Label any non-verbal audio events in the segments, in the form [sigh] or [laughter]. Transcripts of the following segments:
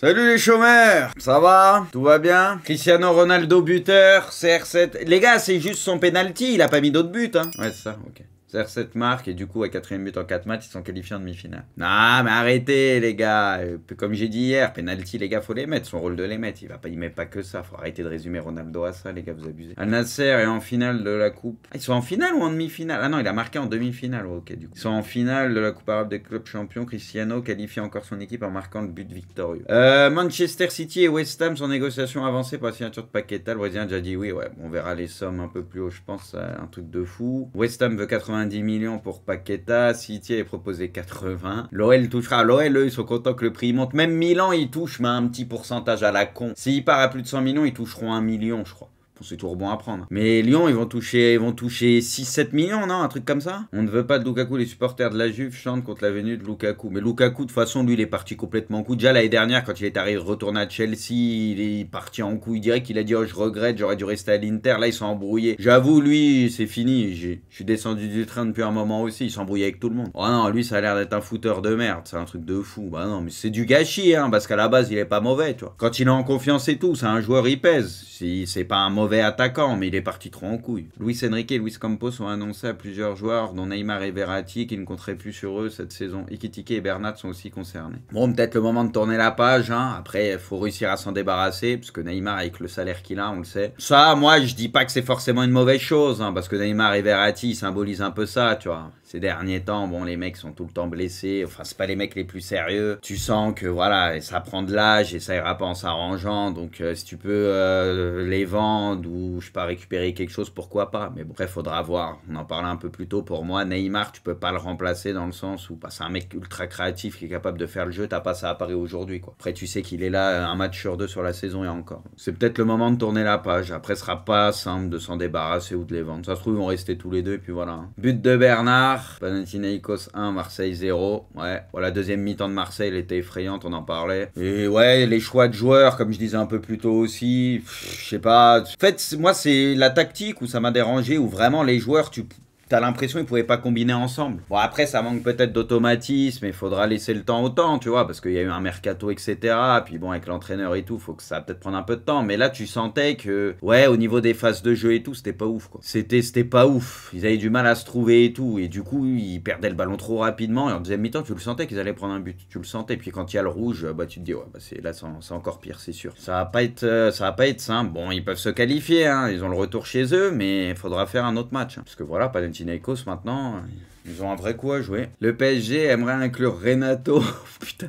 Salut les chômeurs Ça va Tout va bien Cristiano Ronaldo buteur, CR7... Les gars, c'est juste son penalty, il a pas mis d'autres buts, hein Ouais, c'est ça, ok cest cette marque, et du coup, à quatrième but en 4 matchs, ils sont qualifiés en demi-finale. Non, mais arrêtez, les gars. Euh, comme j'ai dit hier, penalty, les gars, faut les mettre. Son rôle de les mettre. Il va pas, il met pas que ça. Faut arrêter de résumer Ronaldo à ça, les gars, vous abusez. Al Nasser est en finale de la Coupe. Ah, ils sont en finale ou en demi-finale Ah non, il a marqué en demi-finale. Oh, ok, du coup. Ils sont en finale de la Coupe arabe des clubs champions. Cristiano qualifie encore son équipe en marquant le but victorieux. Euh, Manchester City et West Ham sont négociations avancées pour la signature de Paqueta. Le voisin a déjà dit oui, ouais. On verra les sommes un peu plus haut, je pense. Euh, un truc de fou. West Ham veut 80 90 millions pour Paqueta, City a proposé 80. L'OL touchera, l'OL eux ils sont contents que le prix monte. Même Milan ils touchent mais un petit pourcentage à la con. S'il part à plus de 100 millions, ils toucheront 1 million je crois c'est toujours bon à prendre. Mais Lyon, ils vont toucher, toucher 6-7 millions, non Un truc comme ça On ne veut pas de Lukaku. Les supporters de la Juve chantent contre la venue de Lukaku. Mais Lukaku, de toute façon, lui, il est parti complètement en couille. Déjà l'année dernière, quand il est arrivé, retourné à Chelsea, il est parti en coup il dirait qu'il a dit, oh, je regrette, j'aurais dû rester à l'Inter. Là, ils sont embrouillé J'avoue, lui, c'est fini. Je suis descendu du train depuis un moment aussi. Il embrouillé avec tout le monde. Oh non, lui, ça a l'air d'être un footeur de merde. C'est un truc de fou. Bah non, mais c'est du gâchis, hein, parce qu'à la base, il est pas mauvais, tu Quand il est en confiance et tout, c'est un joueur, il pèse. C'est pas un attaquant, mais il est parti trop en couille. Luis Enrique et Luis Campos ont annoncé à plusieurs joueurs, dont Neymar et Verratti, qu'ils ne compteraient plus sur eux cette saison. Ikitike et Bernat sont aussi concernés. Bon, peut-être le moment de tourner la page. Hein. Après, il faut réussir à s'en débarrasser, puisque Neymar, avec le salaire qu'il a, on le sait. Ça, moi, je dis pas que c'est forcément une mauvaise chose, hein, parce que Neymar et Verratti symbolisent un peu ça, tu vois ces derniers temps, bon, les mecs sont tout le temps blessés. Enfin, c'est pas les mecs les plus sérieux. Tu sens que voilà, ça prend de l'âge et ça ira pas en s'arrangeant. Donc, euh, si tu peux euh, les vendre ou je sais pas récupérer quelque chose, pourquoi pas. Mais bon, bref, faudra voir. On en parlait un peu plus tôt. Pour moi, Neymar, tu peux pas le remplacer dans le sens où bah, c'est un mec ultra créatif qui est capable de faire le jeu. T'as pas ça à Paris aujourd'hui, quoi. Après, tu sais qu'il est là euh, un match sur deux sur la saison et encore. C'est peut-être le moment de tourner la page. Après, ce sera pas simple de s'en débarrasser ou de les vendre. Ça se trouve, ils vont rester tous les deux et puis voilà. Hein. But de Bernard. Neymar, Panathinaikos 1, Marseille 0. Ouais, La deuxième mi-temps de Marseille, elle était effrayante, on en parlait. Et ouais, les choix de joueurs, comme je disais un peu plus tôt aussi, je sais pas. En fait, moi, c'est la tactique où ça m'a dérangé, où vraiment les joueurs, tu T'as l'impression qu'ils pouvaient pas combiner ensemble. Bon, après, ça manque peut-être d'automatisme, il faudra laisser le temps au temps, tu vois, parce qu'il y a eu un mercato, etc. Puis bon, avec l'entraîneur et tout, faut que ça peut-être prendre un peu de temps. Mais là, tu sentais que, ouais, au niveau des phases de jeu et tout, c'était pas ouf, quoi. C'était, c'était pas ouf. Ils avaient du mal à se trouver et tout. Et du coup, ils perdaient le ballon trop rapidement. Et en deuxième mi-temps, tu le sentais qu'ils allaient prendre un but. Tu le sentais. Puis quand il y a le rouge, bah, tu te dis, ouais, bah, c'est, là, c'est encore pire, c'est sûr. Ça va pas être, euh, ça va pas être simple. Bon, ils peuvent se qualifier, hein. Ils ont le retour chez eux, mais il faudra faire un autre match. Hein. Parce que voilà, pas Panathinaikos maintenant, ils ont un vrai coup à jouer. Le PSG aimerait inclure Renato, [laughs] oh,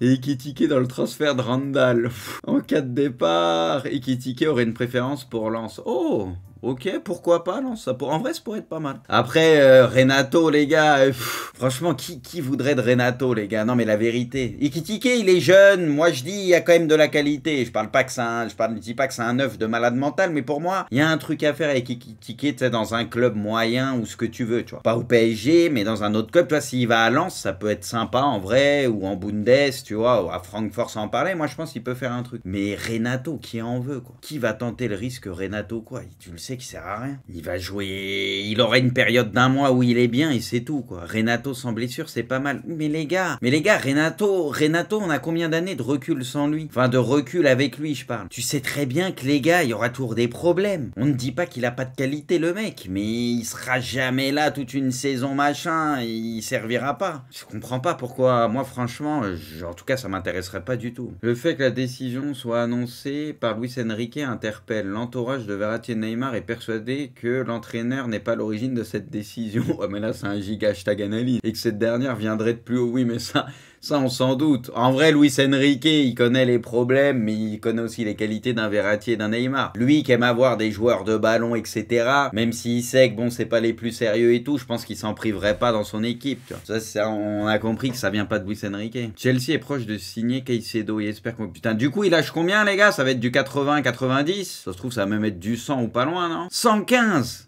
et Ikitike dans le transfert de Randall. en cas de départ, Ikitike aurait une préférence pour Lens. Oh Ok, pourquoi pas, non ça pour... En vrai, ça pourrait être pas mal. Après, euh, Renato, les gars, euh, franchement, qui, qui voudrait de Renato, les gars Non, mais la vérité. Ikitike, il est jeune. Moi, je dis, il y a quand même de la qualité. Je parle pas que c'est Je, parle, dis pas que c'est un œuf de malade mental, mais pour moi, il y a un truc à faire avec Ikitike, tu sais, dans un club moyen ou ce que tu veux, tu vois. Pas au PSG, mais dans un autre club, tu vois, s'il va à Lens, ça peut être sympa en vrai, ou en Bundes, tu vois, ou à Francfort, sans en parler. Moi, je pense qu'il peut faire un truc. Mais Renato, qui en veut, quoi Qui va tenter le risque Renato, quoi Tu le que qu'il sert à rien. Il va jouer. Il aura une période d'un mois où il est bien et c'est tout, quoi. Renato sans blessure, c'est pas mal. Mais les gars, mais les gars, Renato, Renato, on a combien d'années de recul sans lui Enfin, de recul avec lui, je parle. Tu sais très bien que les gars, il y aura toujours des problèmes. On ne dit pas qu'il a pas de qualité, le mec, mais il sera jamais là toute une saison, machin. Il servira pas. Je comprends pas pourquoi. Moi, franchement, en tout cas, ça m'intéresserait pas du tout. Le fait que la décision soit annoncée par Luis Enrique interpelle l'entourage de Verratti et Neymar persuadé que l'entraîneur n'est pas l'origine de cette décision. [laughs] Oh, mais là, c'est un giga hashtag analyse. Et que cette dernière viendrait de plus haut. Oui, mais ça, ça, on s'en doute. En vrai, Luis Enrique, il connaît les problèmes, mais il connaît aussi les qualités d'un Verratti et d'un Neymar. Lui qui aime avoir des joueurs de ballon, etc., même s'il sait que bon, c'est pas les plus sérieux et tout, je pense qu'il s'en priverait pas dans son équipe. Ça, on a compris que ça vient pas de Luis Enrique. Chelsea est proche de signer Caicedo Il espère qu'on... Putain, du coup, il lâche combien, les gars Ça va être du 80-90 Ça se trouve, ça va même être du 100 ou pas loin, non 115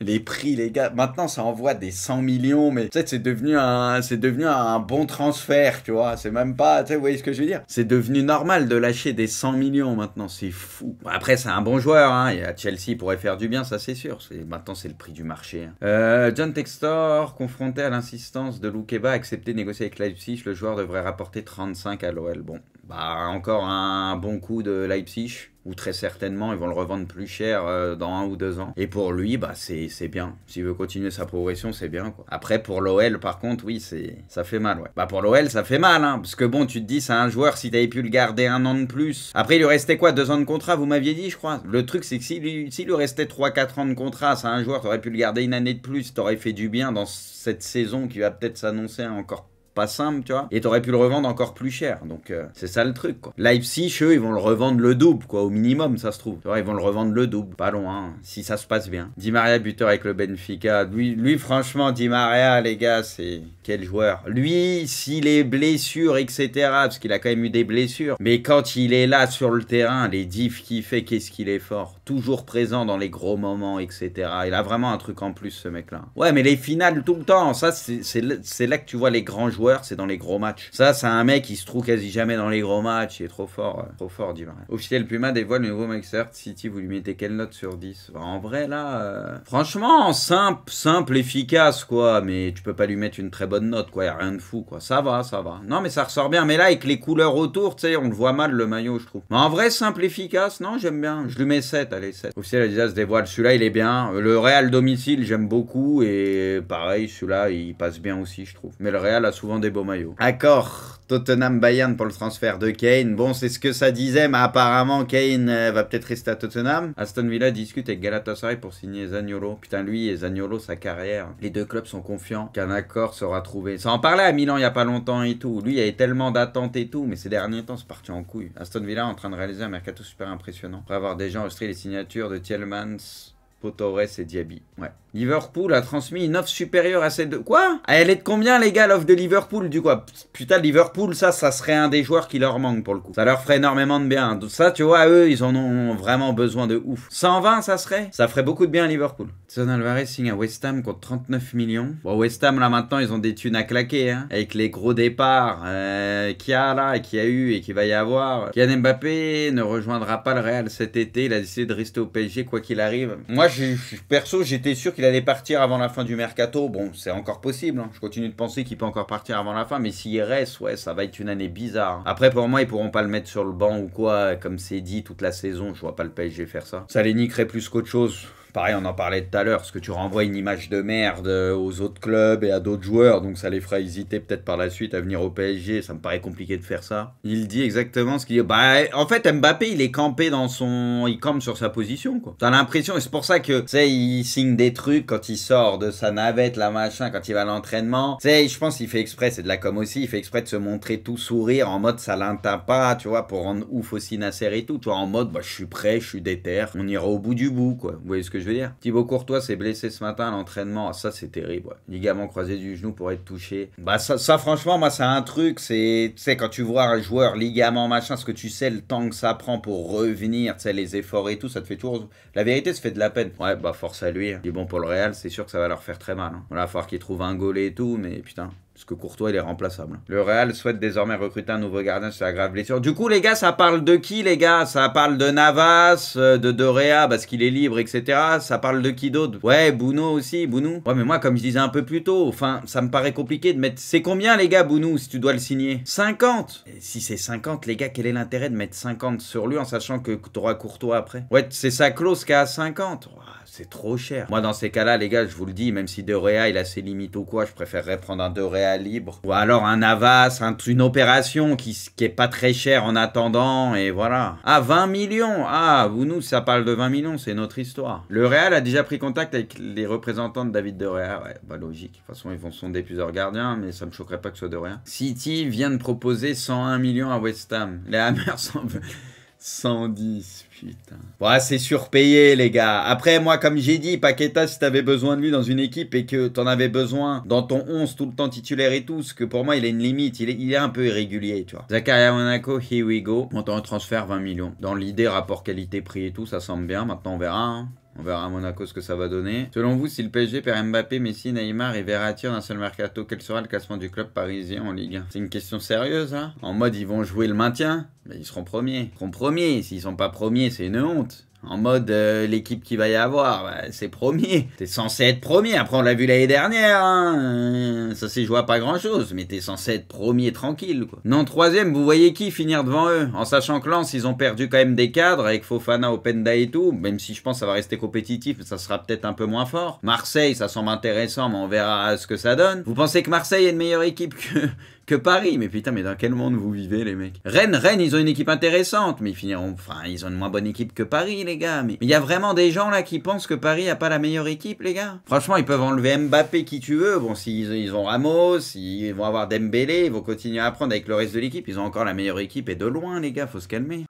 les prix, les gars. Maintenant, ça envoie des 100 millions, mais peut-être c'est devenu un, devenu un bon transfert, tu vois. C'est même pas, tu sais, voyez ce que je veux dire C'est devenu normal de lâcher des 100 millions maintenant. C'est fou. Après, c'est un bon joueur, hein. Et à Chelsea pourrait faire du bien, ça c'est sûr. maintenant, c'est le prix du marché. Hein. Euh, John Textor, confronté à l'insistance de Loukeba, accepté de négocier avec Leipzig, le joueur devrait rapporter 35 à l'OL. Bon, bah encore un bon coup de Leipzig ou très certainement ils vont le revendre plus cher euh, dans un ou deux ans. Et pour lui, bah c'est bien. S'il veut continuer sa progression, c'est bien. Quoi. Après pour l'OL, par contre, oui, c'est ça fait mal. Ouais. Bah pour l'OL, ça fait mal, hein, parce que bon, tu te dis, c'est un joueur si t'avais pu le garder un an de plus. Après, il lui restait quoi, deux ans de contrat, vous m'aviez dit, je crois. Le truc, c'est que s'il lui, lui restait 3-4 ans de contrat, c'est un joueur, t'aurais pu le garder une année de plus, t'aurais fait du bien dans cette saison qui va peut-être s'annoncer encore plus pas simple, tu vois. Et t'aurais pu le revendre encore plus cher. Donc euh, c'est ça le truc, quoi. Leipzig, eux, ils vont le revendre le double, quoi, au minimum, ça se trouve. Tu vois, ils vont le revendre le double, pas loin, hein, si ça se passe bien. Di Maria buteur avec le Benfica. Lui, lui franchement, Di Maria, les gars, c'est quel joueur. Lui, s'il est blessure, etc., parce qu'il a quand même eu des blessures, mais quand il est là sur le terrain, les diffs qu'il fait, qu'est-ce qu'il est fort. Toujours présent dans les gros moments, etc. Il a vraiment un truc en plus, ce mec-là. Ouais, mais les finales tout le temps, ça, c'est là que tu vois les grands joueurs c'est dans les gros matchs. Ça, c'est un mec qui se trouve quasi jamais dans les gros matchs. Il est trop fort, euh, trop fort, Di aussi Officiel Puma dévoile le nouveau Manchester City. Vous lui mettez quelle note sur 10 bah, En vrai, là, euh, franchement, simple, simple, efficace, quoi. Mais tu peux pas lui mettre une très bonne note, quoi. Y a rien de fou, quoi. Ça va, ça va. Non, mais ça ressort bien. Mais là, avec les couleurs autour, tu sais, on le voit mal le maillot, je trouve. Mais en vrai, simple, efficace, non, j'aime bien. Je lui mets 7, allez, 7. Officiel Adidas dévoile. Celui-là, il est bien. Euh, le Real domicile, j'aime beaucoup. Et pareil, celui-là, il passe bien aussi, je trouve. Mais le Real a souvent des beaux maillots. Accord Tottenham Bayern pour le transfert de Kane. Bon, c'est ce que ça disait, mais apparemment Kane euh, va peut-être rester à Tottenham. Aston Villa discute avec Galatasaray pour signer Zaniolo. Putain, lui et Zaniolo, sa carrière. Les deux clubs sont confiants qu'un accord sera trouvé. Ça en parlait à Milan il y a pas longtemps et tout. Lui, il y avait tellement d'attentes et tout, mais ces derniers temps, c'est parti en couille. Aston Villa en train de réaliser un mercato super impressionnant. pour avoir déjà enregistré les signatures de Thielmans, Potores et Diaby. Ouais. Liverpool a transmis une offre supérieure à celle de... Quoi ah, Elle est de combien, les gars, l'offre de Liverpool, du quoi Putain, Liverpool, ça, ça serait un des joueurs qui leur manque, pour le coup. Ça leur ferait énormément de bien. Ça, tu vois, eux, ils en ont vraiment besoin de ouf. 120, ça serait Ça ferait beaucoup de bien à Liverpool. Son Alvarez signe à West Ham contre 39 millions. Bon, West Ham, là, maintenant, ils ont des thunes à claquer, hein. Avec les gros départs qui euh, qu'il y a, là, qu'il y a eu et qu'il va y avoir. Kylian Mbappé ne rejoindra pas le Real cet été. Il a décidé de rester au PSG, quoi qu'il arrive. Moi, perso, j'étais sûr qu'il allait partir avant la fin du mercato. Bon, c'est encore possible. Hein. Je continue de penser qu'il peut encore partir avant la fin. Mais s'il reste, ouais, ça va être une année bizarre. Hein. Après, pour moi, ils pourront pas le mettre sur le banc ou quoi. Comme c'est dit toute la saison, je vois pas le PSG faire ça. Ça les niquerait plus qu'autre chose pareil, on en parlait tout à l'heure, parce que tu renvoies une image de merde euh, aux autres clubs et à d'autres joueurs, donc ça les fera hésiter peut-être par la suite à venir au PSG, ça me paraît compliqué de faire ça. Il dit exactement ce qu'il dit. Bah, en fait, Mbappé, il est campé dans son... Il campe sur sa position, quoi. T'as l'impression, et c'est pour ça que, tu sais, il signe des trucs quand il sort de sa navette, la machin, quand il va à l'entraînement. Tu sais, je pense qu'il fait exprès, c'est de la com aussi, il fait exprès de se montrer tout sourire, en mode ça l'intimpe pas, tu vois, pour rendre ouf aussi Nasser et tout, toi en mode, bah, je suis prêt, je suis déter, on ira au bout du bout, quoi. Vous voyez ce que je je veux dire Thibaut Courtois s'est blessé ce matin à l'entraînement. Ah, ça, c'est terrible. Ligament croisé du genou pour être touché. Bah, ça, franchement, moi, c'est un truc. C'est, quand tu vois un joueur, ligament, machin, ce que tu sais, le temps que ça prend pour revenir, tu sais, les efforts et tout, ça te fait toujours. La vérité, ça fait de la peine. Ouais, bah, force à lui. du hein. bon pour le Real, c'est sûr que ça va leur faire très mal. On hein. il va qu'il trouve un goal et tout, mais putain parce que Courtois, il est remplaçable. Le Real souhaite désormais recruter un nouveau gardien sur la grave blessure. Du coup, les gars, ça parle de qui, les gars Ça parle de Navas, euh, de Dorea, parce qu'il est libre, etc. Ça parle de qui d'autre Ouais, Bouno aussi, Bounou. Ouais, mais moi, comme je disais un peu plus tôt, enfin, ça me paraît compliqué de mettre... C'est combien, les gars, Bounou, si tu dois le signer 50 Si c'est 50, les gars, quel est l'intérêt de mettre 50 sur lui en sachant que tu Courtois après Ouais, c'est sa clause qui a 50. C'est trop cher. Moi, dans ces cas-là, les gars, je vous le dis, même si Réa, il a ses limites ou quoi, je préférerais prendre un De Réa libre. Ou alors un Avas, une opération qui, qui est pas très chère en attendant, et voilà. Ah, 20 millions Ah, vous nous, ça parle de 20 millions, c'est notre histoire. Le Real a déjà pris contact avec les représentants de David De Réa. Ouais, bah logique. De toute façon, ils vont sonder plusieurs gardiens, mais ça me choquerait pas que ce soit De Réa. City vient de proposer 101 millions à West Ham. Les Hammers sont... [laughs] 110, putain. Ouais, c'est surpayé, les gars. Après, moi, comme j'ai dit, Paqueta, si t'avais besoin de lui dans une équipe et que t'en avais besoin dans ton 11 tout le temps titulaire et tout, ce que pour moi, il a une limite. Il est, il est un peu irrégulier, tu vois. Zakaria Monaco, here we go. montant un transfert 20 millions. Dans l'idée, rapport qualité-prix et tout, ça semble bien. Maintenant, on verra. Hein. On verra à Monaco ce que ça va donner. Selon vous, si le PSG perd Mbappé, Messi, Neymar et Verratti d'un seul mercato, quel sera le classement du club parisien en Ligue 1 C'est une question sérieuse, hein En mode, ils vont jouer le maintien ben, ils seront premiers. Ils seront premiers. S'ils sont pas premiers, c'est une honte en mode euh, l'équipe qui va y avoir, bah, c'est premier. T'es censé être premier. Après, on l'a vu l'année dernière. Hein. Ça s'est joué à pas grand chose, mais t'es censé être premier tranquille. Quoi. Non, troisième, vous voyez qui finir devant eux En sachant que Lens, ils ont perdu quand même des cadres avec Fofana, Openda et tout. Même si je pense que ça va rester compétitif, ça sera peut-être un peu moins fort. Marseille, ça semble intéressant, mais on verra ce que ça donne. Vous pensez que Marseille est une meilleure équipe que que Paris. Mais putain, mais dans quel monde vous vivez, les mecs Rennes, Rennes, ils ont une équipe intéressante, mais ils finiront. Enfin, ils ont une moins bonne équipe que Paris, les gars. Mais il y a vraiment des gens là qui pensent que Paris a pas la meilleure équipe, les gars. Franchement, ils peuvent enlever Mbappé qui tu veux. Bon, s'ils ils ont Ramos, s'ils vont avoir Dembélé, ils vont continuer à apprendre avec le reste de l'équipe. Ils ont encore la meilleure équipe et de loin, les gars, faut se calmer.